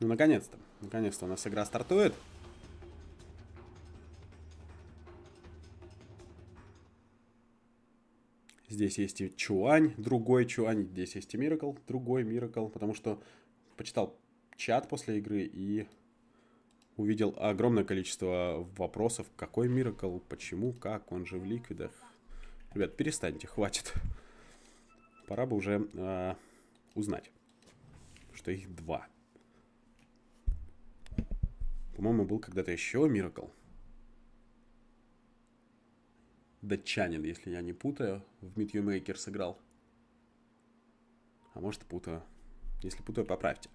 Ну, наконец-то. Наконец-то у нас игра стартует. Здесь есть и Чуань, другой Чуань. Здесь есть и Миракл, другой Миракл. Потому что почитал чат после игры и увидел огромное количество вопросов. Какой Миракл? Почему? Как? Он же в ликвидах. Ребят, перестаньте, хватит. Пора бы уже э, узнать, что их два. По-моему, был когда-то еще Миракл. Датчанин, если я не путаю, в Meet You сыграл. А может, путаю. Если путаю, поправьте.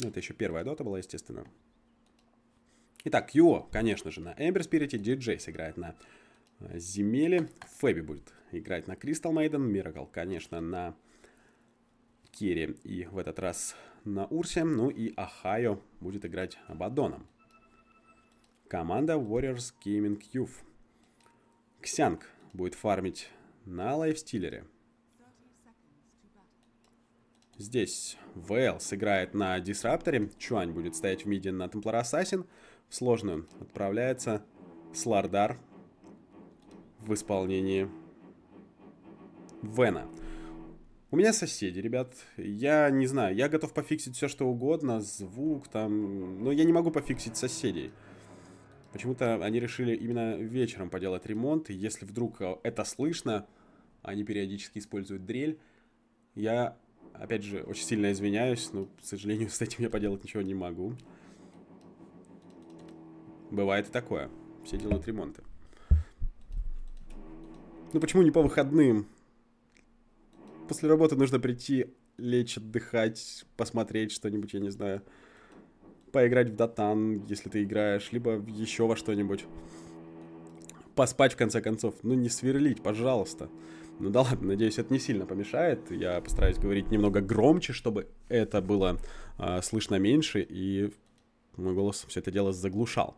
Ну, это еще первая дота была, естественно. Итак, Юо, конечно же, на Эмбер Спирите. Диджей сыграет на э, Земеле. Фэби будет играть на Кристал Мейден. Миракл, конечно, на Керри. И в этот раз на Урсе. Ну и Ахайо будет играть Абадоном. Команда Warriors Gaming Youth. Ксянг будет фармить на лайфстилере. Здесь Вейл сыграет на Дисрапторе. Чуань будет стоять в миде на Темплар Ассасин. В сложную отправляется Слардар в исполнении Вена. У меня соседи, ребят. Я не знаю, я готов пофиксить все, что угодно. Звук там... Но я не могу пофиксить соседей. Почему-то они решили именно вечером поделать ремонт. И если вдруг э, это слышно, они периодически используют дрель. Я, опять же, очень сильно извиняюсь, но, к сожалению, с этим я поделать ничего не могу. Бывает и такое. Все делают ремонты. Ну почему не по выходным? после работы нужно прийти, лечь, отдыхать, посмотреть что-нибудь, я не знаю. Поиграть в Дотан, если ты играешь, либо еще во что-нибудь. Поспать, в конце концов. Ну, не сверлить, пожалуйста. Ну да ладно, надеюсь, это не сильно помешает. Я постараюсь говорить немного громче, чтобы это было э, слышно меньше, и мой голос все это дело заглушал.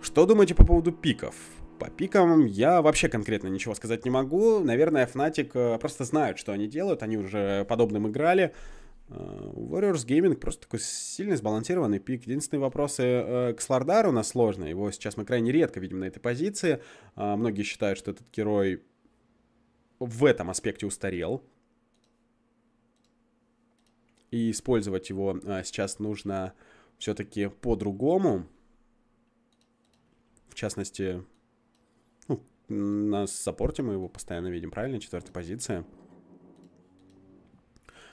Что думаете по поводу пиков? По пикам я вообще конкретно ничего сказать не могу. Наверное, Fnatic э, просто знают, что они делают. Они уже подобным играли. Э, Warriors Gaming просто такой сильный сбалансированный пик. Единственные вопросы э, к Слардару у нас сложные. Его сейчас мы крайне редко видим на этой позиции. Многие считают, что этот герой в этом аспекте устарел. И использовать его сейчас нужно все-таки по-другому. В частности, на саппорте мы его постоянно видим, правильно? Четвертая позиция.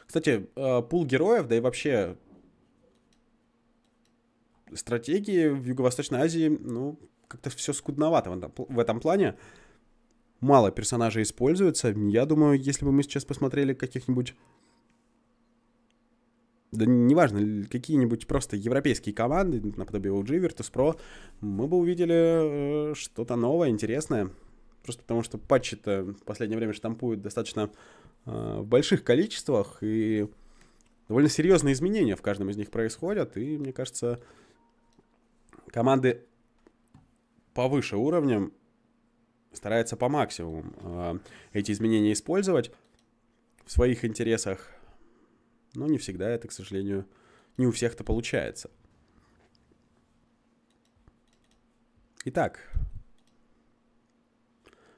Кстати, э, пул героев, да и вообще стратегии в Юго-Восточной Азии, ну, как-то все скудновато в этом плане. Мало персонажей используется. Я думаю, если бы мы сейчас посмотрели каких-нибудь... Да неважно, какие-нибудь просто европейские команды, наподобие OG, Virtus.pro, мы бы увидели э, что-то новое, интересное. Просто потому что патчи-то в последнее время штампуют достаточно э, в больших количествах, и довольно серьезные изменения в каждом из них происходят, и, мне кажется, команды повыше уровнем стараются по максимуму э, эти изменения использовать в своих интересах, но не всегда это, к сожалению, не у всех-то получается. Итак,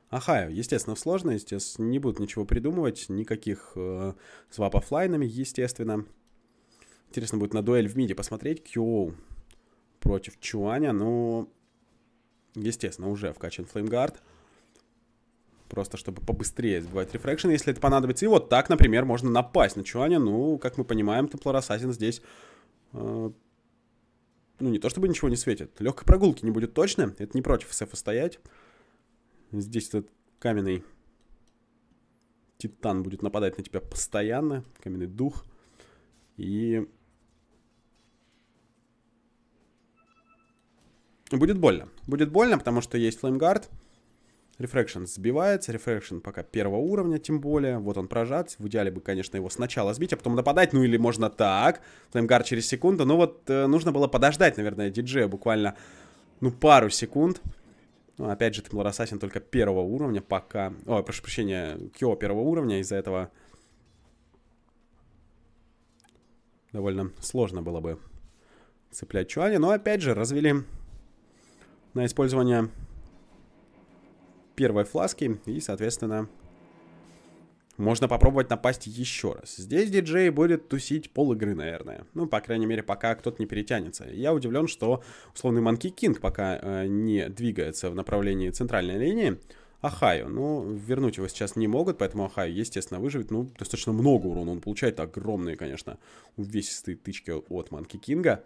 Ахайо, естественно, в сложной, не будут ничего придумывать, никаких э, свапов лайнами, естественно. Интересно будет на дуэль в миде посмотреть. Кьюоу против Чуаня, но, ну, естественно, уже вкачан флеймгард. Просто чтобы побыстрее сбивать рефрекшн, если это понадобится. И вот так, например, можно напасть на Чуаня. Ну, как мы понимаем, Темплар Ассасин здесь... Э, ну, не то чтобы ничего не светит. Легкой прогулки не будет точно. Это не против СФа стоять. Здесь этот каменный титан будет нападать на тебя постоянно. Каменный дух. И... Будет больно. Будет больно, потому что есть флеймгард. Рефрекшн сбивается. Рефрекшн пока первого уровня, тем более. Вот он прожат. В идеале бы, конечно, его сначала сбить, а потом нападать. Ну или можно так. Флеймгард через секунду. Ну вот э, нужно было подождать, наверное, диджея буквально, ну, пару секунд. Ну, опять же, ты был только первого уровня, пока... О, прошу прощения, Кио первого уровня, из-за этого довольно сложно было бы цеплять Чуаня. Но опять же, развели на использование первой фласки и, соответственно, можно попробовать напасть еще раз. Здесь диджей будет тусить пол игры, наверное. Ну, по крайней мере, пока кто-то не перетянется. Я удивлен, что условный Манки Кинг пока э, не двигается в направлении центральной линии. Ахаю, ну, вернуть его сейчас не могут, поэтому Ахаю, естественно, выживет. Ну, достаточно много урона он получает, огромные, конечно, увесистые тычки от Манки Кинга.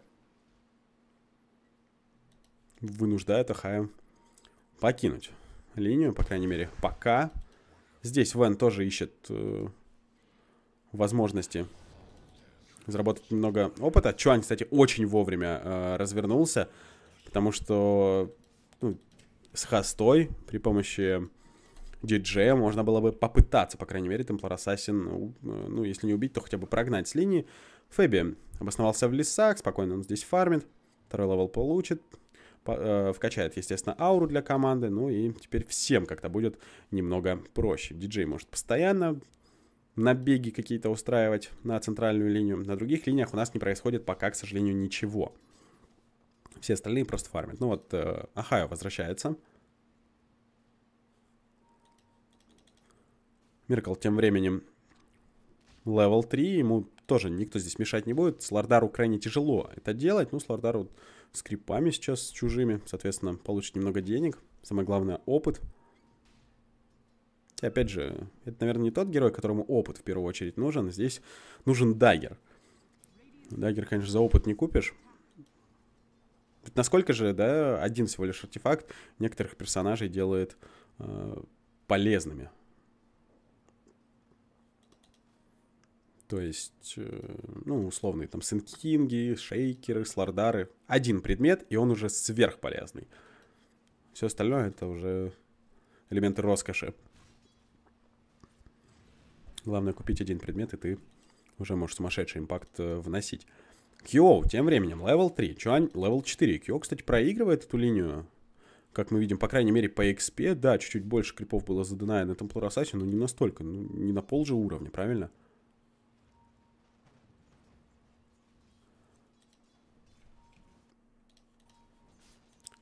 Вынуждает Ахаю покинуть линию, по крайней мере, пока... Здесь Вен тоже ищет э, возможности заработать немного опыта. Чуань, кстати, очень вовремя э, развернулся, потому что ну, с хостой при помощи диджея можно было бы попытаться, по крайней мере, Темплар Ассасин, ну, э, ну, если не убить, то хотя бы прогнать с линии. Фэби обосновался в лесах, спокойно он здесь фармит. Второй левел получит. Э, вкачает, естественно, ауру для команды, ну и теперь всем как-то будет немного проще. Диджей может постоянно набеги какие-то устраивать на центральную линию. На других линиях у нас не происходит пока, к сожалению, ничего. Все остальные просто фармят. Ну вот, э, Ахайо возвращается. Миркл тем временем левел 3, ему тоже никто здесь мешать не будет. Слардару крайне тяжело это делать, ну, Слардару скрипами сейчас с чужими, соответственно, получит немного денег, самое главное, опыт. И опять же, это, наверное, не тот герой, которому опыт в первую очередь нужен, здесь нужен дагер. Дагер, конечно, за опыт не купишь. Ведь насколько же, да, один всего лишь артефакт некоторых персонажей делает э, полезными То есть, э, ну, условные там синкинги, шейкеры, слардары. Один предмет, и он уже сверхполезный. Все остальное это уже элементы роскоши. Главное купить один предмет, и ты уже можешь сумасшедший импакт э, вносить. Кьо, тем временем, левел 3, Чуань, левел 4. Кьо, кстати, проигрывает эту линию, как мы видим, по крайней мере, по XP. Да, чуть-чуть больше крипов было задано на Темплар Ассасину, но не настолько, ну, не на пол же уровня, правильно?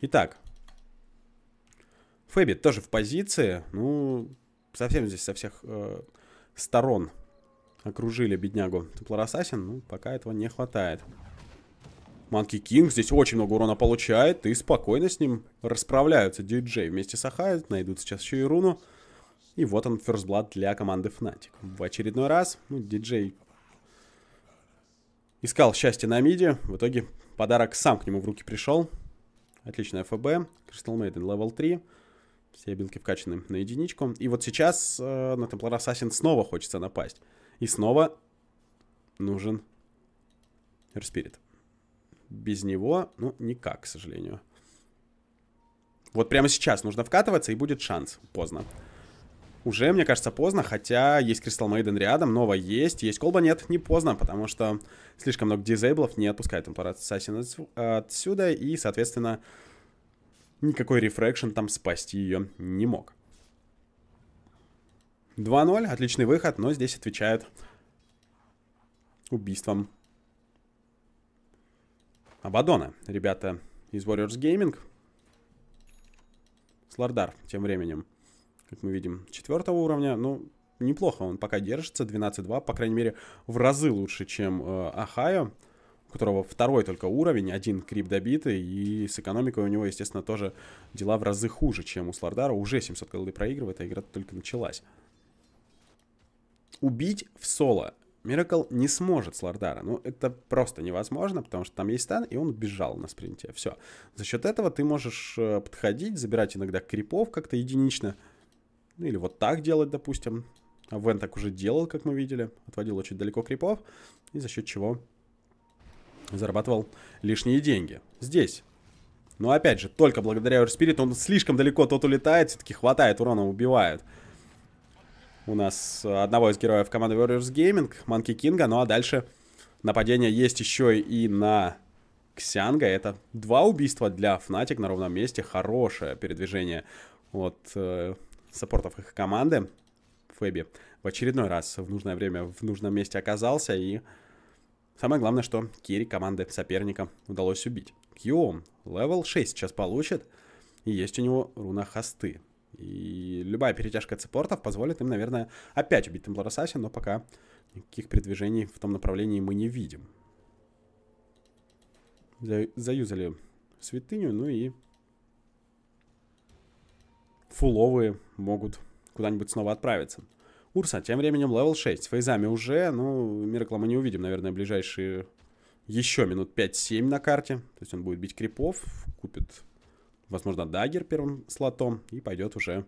Итак. Фэббит тоже в позиции. Ну, совсем здесь со всех э, сторон окружили беднягу Теплорасасин. Ну, пока этого не хватает. Манки Кинг здесь очень много урона получает. И спокойно с ним расправляются диджей вместе с Ахай. Найдут сейчас еще и руну. И вот он, First Blood для команды Fnatic. В очередной раз, ну, диджей искал счастье на миде. В итоге подарок сам к нему в руки пришел. Отличная ФБ. Crystal Maiden level 3. Все билки вкачаны на единичку. И вот сейчас э, на Темплар Ассасин снова хочется напасть. И снова нужен Рспирит. Без него, ну, никак, к сожалению. Вот прямо сейчас нужно вкатываться, и будет шанс. Поздно уже, мне кажется, поздно, хотя есть кристалл Мейден рядом, Нова есть, есть Колба, нет, не поздно, потому что слишком много дизейблов не отпускает Temporal Assassin отсюда, и, соответственно, никакой рефрекшн там спасти ее не мог. 2-0, отличный выход, но здесь отвечают убийством Абадона. Ребята из Warriors Gaming. Слардар тем временем как мы видим, четвертого уровня. Ну, неплохо он пока держится, 12-2, по крайней мере, в разы лучше, чем э, Ахайо, у которого второй только уровень, один крип добитый, и с экономикой у него, естественно, тоже дела в разы хуже, чем у Слардара. Уже 700 голды проигрывает, а игра только началась. Убить в соло Миракл не сможет Слардара. Ну, это просто невозможно, потому что там есть стан, и он убежал на спринте. Все. За счет этого ты можешь э, подходить, забирать иногда крипов как-то единично, ну, или вот так делать, допустим. А Вен так уже делал, как мы видели. Отводил очень далеко крипов. И за счет чего зарабатывал лишние деньги. Здесь. Но опять же, только благодаря Урспириту он слишком далеко тот улетает, все-таки хватает урона, убивает. У нас одного из героев команды Warriors Gaming, Манки Кинга, ну а дальше нападение есть еще и на Ксянга. Это два убийства для Фнатик на ровном месте, хорошее передвижение от э, саппортов их команды, Фэби, в очередной раз в нужное время в нужном месте оказался. И самое главное, что Кири команды соперника удалось убить. Кьюом левел 6 сейчас получит. И есть у него руна хосты. И любая перетяжка саппортов позволит им, наверное, опять убить Темплар Ассасин, но пока никаких передвижений в том направлении мы не видим. Заюзали святыню, ну и фуловые могут куда-нибудь снова отправиться. Урса, тем временем левел 6. С фейзами уже, ну, Миракла мы не увидим, наверное, ближайшие еще минут 5-7 на карте. То есть он будет бить крипов, купит, возможно, дагер первым слотом и пойдет уже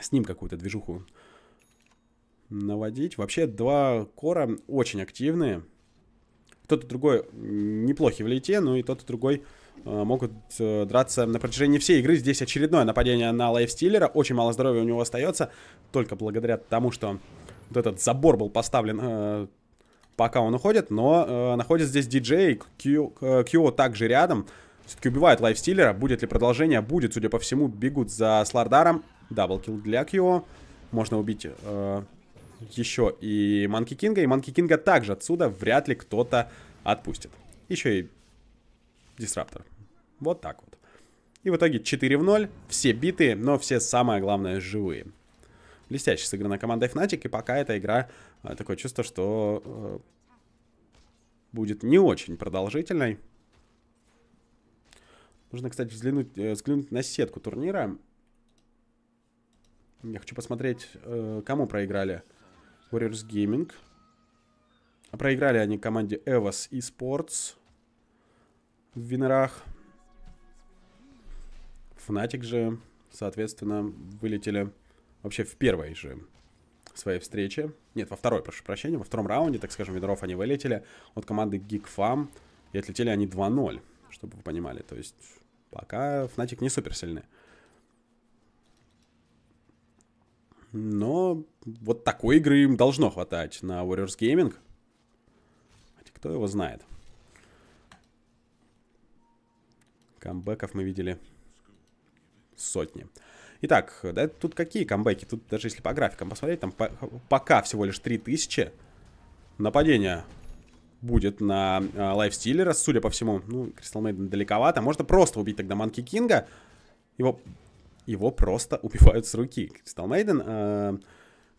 с ним какую-то движуху наводить. Вообще, два кора очень активные. Тот и другой неплохи в лейте, ну и тот и другой Э, могут э, драться на протяжении всей игры. Здесь очередное нападение на лайфстиллера. Очень мало здоровья у него остается. Только благодаря тому, что вот этот забор был поставлен, э, пока он уходит. Но э, находится здесь диджей. Кью, также рядом. Все-таки убивает лайфстиллера. Будет ли продолжение? Будет, судя по всему. Бегут за Слардаром. Даблкил для Кью. Можно убить... еще и Манки Кинга, и Манки Кинга также отсюда вряд ли кто-то отпустит. Еще и дисраптор. Вот так вот. И в итоге 4 в 0, все битые, но все самое главное живые. Блестяще сыграна команда Fnatic, и пока эта игра, э, такое чувство, что э, будет не очень продолжительной. Нужно, кстати, взглянуть, э, взглянуть на сетку турнира. Я хочу посмотреть, э, кому проиграли Warriors Gaming. А проиграли они команде Evos Esports в Винерах. Фнатик же, соответственно, вылетели вообще в первой же своей встрече. Нет, во второй, прошу прощения, во втором раунде, так скажем, Винеров они вылетели от команды GeekFam. И отлетели они 2-0, чтобы вы понимали. То есть пока Фнатик не супер сильны. Но вот такой игры им должно хватать на Warriors Gaming. кто его знает. Камбэков мы видели сотни. Итак, да, тут какие камбэки? Тут даже если по графикам посмотреть, там по пока всего лишь 3000 нападения будет на э, лайфстилера, судя по всему. Ну, Кристал Мейден далековато. Можно просто убить тогда Манки Кинга. Его, его просто убивают с руки. Кристал Мейден... Э,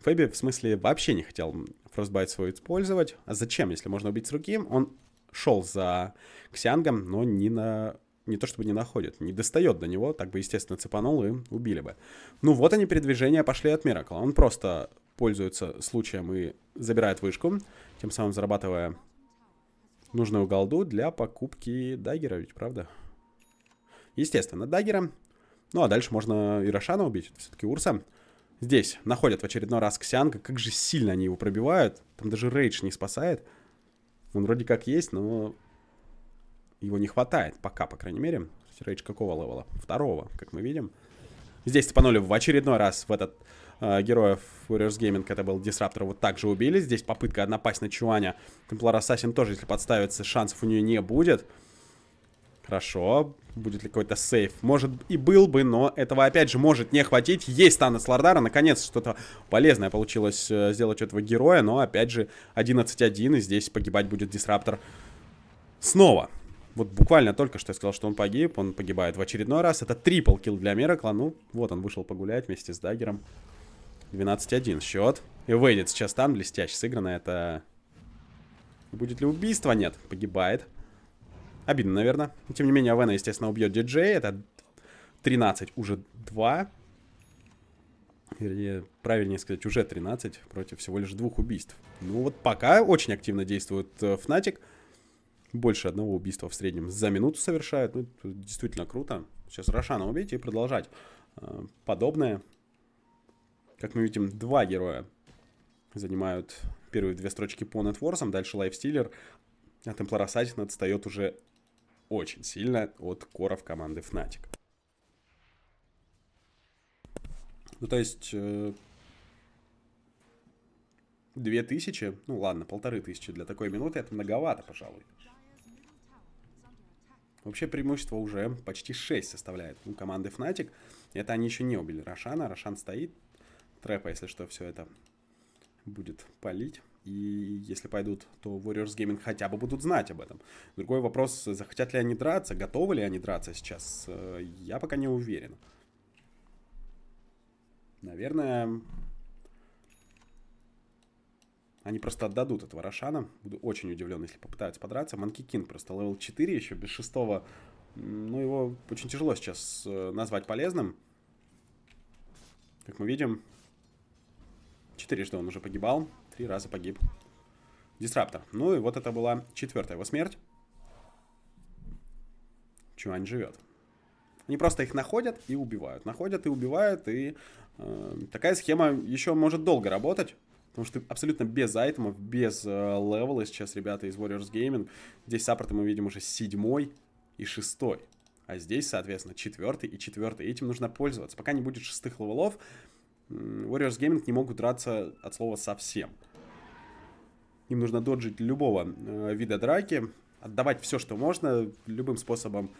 Фэби, в смысле, вообще не хотел Фростбайт свой использовать. А зачем, если можно убить с руки? Он шел за Ксиангом, но не на не то чтобы не находит, не достает до него, так бы, естественно, цепанул и убили бы. Ну вот они передвижения пошли от Миракла. Он просто пользуется случаем и забирает вышку, тем самым зарабатывая нужную голду для покупки даггера, ведь правда? Естественно, даггера. Ну а дальше можно и Рошана убить, все-таки Урса. Здесь находят в очередной раз Ксианга, как же сильно они его пробивают. Там даже Рейдж не спасает. Он вроде как есть, но его не хватает пока, по крайней мере. Рейдж какого левела? Второго, как мы видим. Здесь цепанули в очередной раз в этот э, героев Warriors Gaming, это был Дисраптор, вот так же убили. Здесь попытка напасть на Чуаня. Темплар Ассасин тоже, если подставится, шансов у нее не будет. Хорошо. Будет ли какой-то сейф? Может и был бы, но этого опять же может не хватить. Есть Танос Лордара. Наконец что-то полезное получилось э, сделать у этого героя. Но опять же 11-1 и здесь погибать будет Дисраптор снова. Вот буквально только что я сказал, что он погиб, он погибает в очередной раз. Это трипл килл для Миракла. Ну, вот он вышел погулять вместе с Даггером. 12-1 счет. И выйдет сейчас там, блестяще сыграно. Это... Будет ли убийство? Нет, погибает. Обидно, наверное. тем не менее, Вена естественно, убьет Диджей. Это 13, уже 2. Вернее, правильнее сказать, уже 13 против всего лишь двух убийств. Ну вот пока очень активно действует Фнатик. Э, uh, больше одного убийства в среднем за минуту совершают. Ну, это действительно круто. Сейчас Рошана убить и продолжать э, подобное. Как мы видим, два героя занимают первые две строчки по нетворсам. Дальше Лайфстиллер. А Темплар Ассасин отстает уже очень сильно от коров команды Fnatic. Ну, то есть... Э, две тысячи, ну ладно, полторы тысячи для такой минуты, это многовато, пожалуй. Вообще преимущество уже почти 6 составляет у ну, команды Fnatic. Это они еще не убили Рошана. Рошан стоит. Трэпа, если что, все это будет палить. И если пойдут, то Warriors Gaming хотя бы будут знать об этом. Другой вопрос, захотят ли они драться, готовы ли они драться сейчас, э, я пока не уверен. Наверное, они просто отдадут этого Рошана. Буду очень удивлен, если попытаются подраться. Манки Кинг просто левел 4 еще, без шестого. Ну, его очень тяжело сейчас э, назвать полезным. Как мы видим, что он уже погибал, три раза погиб. Дисраптор. Ну и вот это была четвертая его смерть. Чуань живет. Они просто их находят и убивают. Находят и убивают. И э, такая схема еще может долго работать. Потому что абсолютно без айтемов, без э, левела сейчас ребята из Warriors Gaming. Здесь саппорты мы видим уже седьмой и шестой. А здесь, соответственно, четвертый и четвертый. этим нужно пользоваться. Пока не будет шестых левелов, Warriors Gaming не могут драться от слова совсем. Им нужно доджить любого э, вида драки, отдавать все, что можно, любым способом,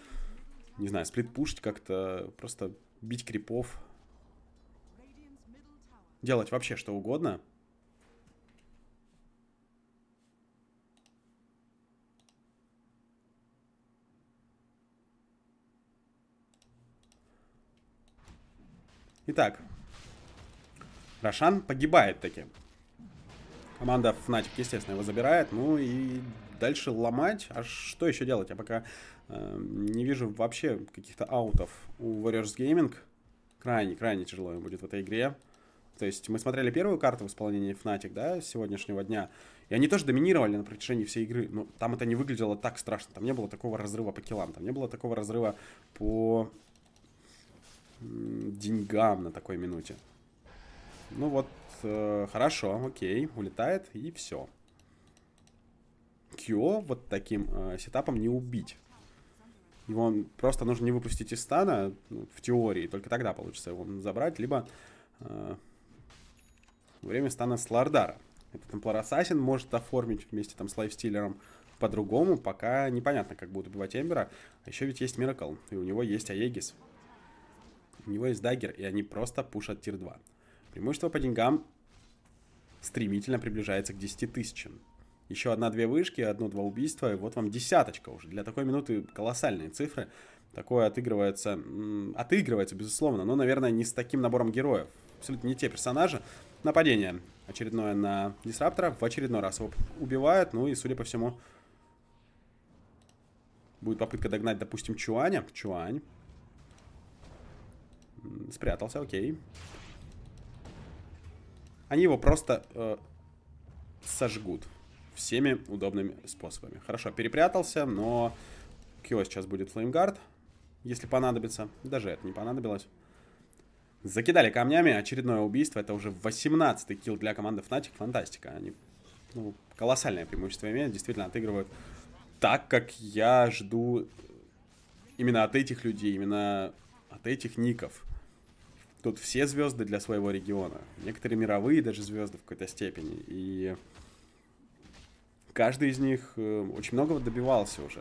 не знаю, сплит-пушить как-то, просто бить крипов, делать вообще что угодно, Итак, Рошан погибает таки. Команда Фнатик, естественно, его забирает. Ну и дальше ломать. А что еще делать? Я пока э, не вижу вообще каких-то аутов у Warriors Gaming. Крайне, крайне тяжело им будет в этой игре. То есть мы смотрели первую карту в исполнении Fnatic, да, сегодняшнего дня. И они тоже доминировали на протяжении всей игры. Но ну, там это не выглядело так страшно. Там не было такого разрыва по киллам. Там не было такого разрыва по деньгам на такой минуте. Ну вот, э, хорошо, окей, улетает и все. Кио вот таким э, сетапом не убить. Его просто нужно не выпустить из стана, ну, в теории, только тогда получится его забрать, либо э, время стана с Лордара. Этот Темплар Ассасин может оформить вместе там с Лайфстиллером по-другому, пока непонятно, как будет убивать Эмбера. А еще ведь есть Миракл, и у него есть Аегис. У него есть дагер, и они просто пушат тир 2. Преимущество по деньгам стремительно приближается к 10 тысячам. Еще одна-две вышки, одно-два убийства, и вот вам десяточка уже. Для такой минуты колоссальные цифры. Такое отыгрывается, отыгрывается, безусловно, но, наверное, не с таким набором героев. Абсолютно не те персонажи. Нападение очередное на Дисраптора. В очередной раз его убивают, ну и, судя по всему, будет попытка догнать, допустим, Чуаня. Чуань Спрятался, окей. Они его просто э, сожгут всеми удобными способами. Хорошо, перепрятался, но Кио сейчас будет флеймгард, если понадобится. Даже это не понадобилось. Закидали камнями, очередное убийство. Это уже 18-й килл для команды Fnatic. Фантастика. Они ну, колоссальное преимущество имеют. Действительно отыгрывают так, как я жду именно от этих людей. Именно от этих ников. Тут все звезды для своего региона. Некоторые мировые даже звезды в какой-то степени. И каждый из них э, очень многого добивался уже.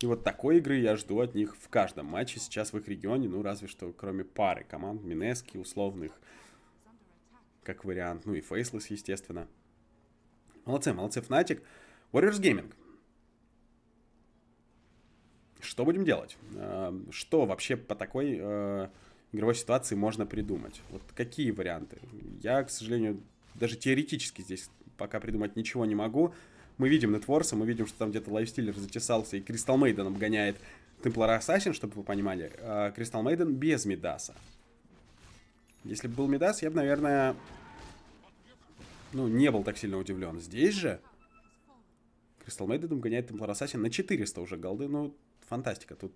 И вот такой игры я жду от них в каждом матче сейчас в их регионе, ну разве что кроме пары команд, Минески, условных, как вариант, ну и Фейслес, естественно. Молодцы, молодцы, Фнатик. Warriors Gaming. Что будем делать? Э, что вообще по такой э, игровой ситуации можно придумать? Вот какие варианты? Я, к сожалению, даже теоретически здесь пока придумать ничего не могу. Мы видим Нетворса, мы видим, что там где-то Лайфстиллер затесался и Кристал Мейден обгоняет Темплар Ассасин, чтобы вы понимали. Кристал э, Мейден без Медаса. Если бы был Медас, я бы, наверное, ну, не был так сильно удивлен. Здесь же Кристал Мейден обгоняет Темплар Ассасин на 400 уже голды. Ну, фантастика. Тут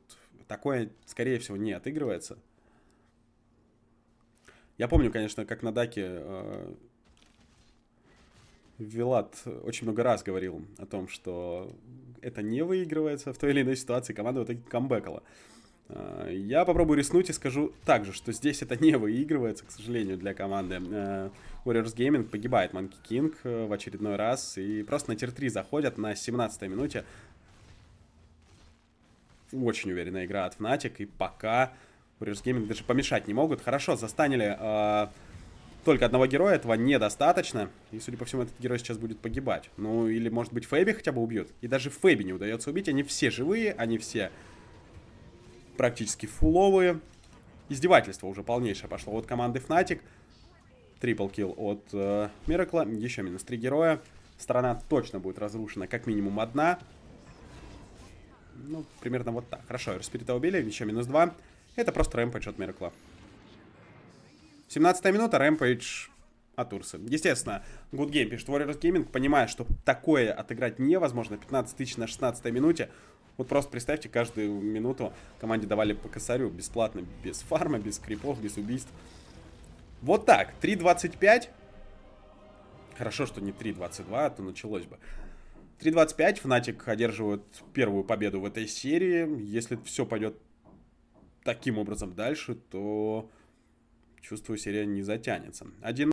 такое, скорее всего, не отыгрывается. Я помню, конечно, как на Даке э, Вилат очень много раз говорил о том, что это не выигрывается в той или иной ситуации, команда в итоге камбэкала. Э, я попробую рискнуть и скажу также, что здесь это не выигрывается, к сожалению, для команды. Э, Warriors Gaming погибает Monkey King э, в очередной раз и просто на тир-3 заходят на 17-й минуте очень уверенная игра от Fnatic, и пока Warriors Gaming даже помешать не могут. Хорошо, застанили э, только одного героя, этого недостаточно, и, судя по всему, этот герой сейчас будет погибать. Ну, или, может быть, Фэби хотя бы убьют. И даже Фэби не удается убить, они все живые, они все практически фуловые. Издевательство уже полнейшее пошло от команды Fnatic. Трипл килл от э, еще минус три героя. Страна точно будет разрушена как минимум одна. Ну, примерно вот так. Хорошо, Эрспирита убили, еще минус 2. Это просто рэмпейдж от Меркла. 17 минута, рэмпейдж от Урсы. Естественно, Good Game пишет Warriors Gaming, понимая, что такое отыграть невозможно, 15 тысяч на 16 минуте. Вот просто представьте, каждую минуту команде давали по косарю, бесплатно, без фарма, без крипов, без убийств. Вот так, 3.25. Хорошо, что не 3.22, а то началось бы. 3.25 Фнатик одерживают первую победу в этой серии. Если все пойдет таким образом дальше, то чувствую, серия не затянется. один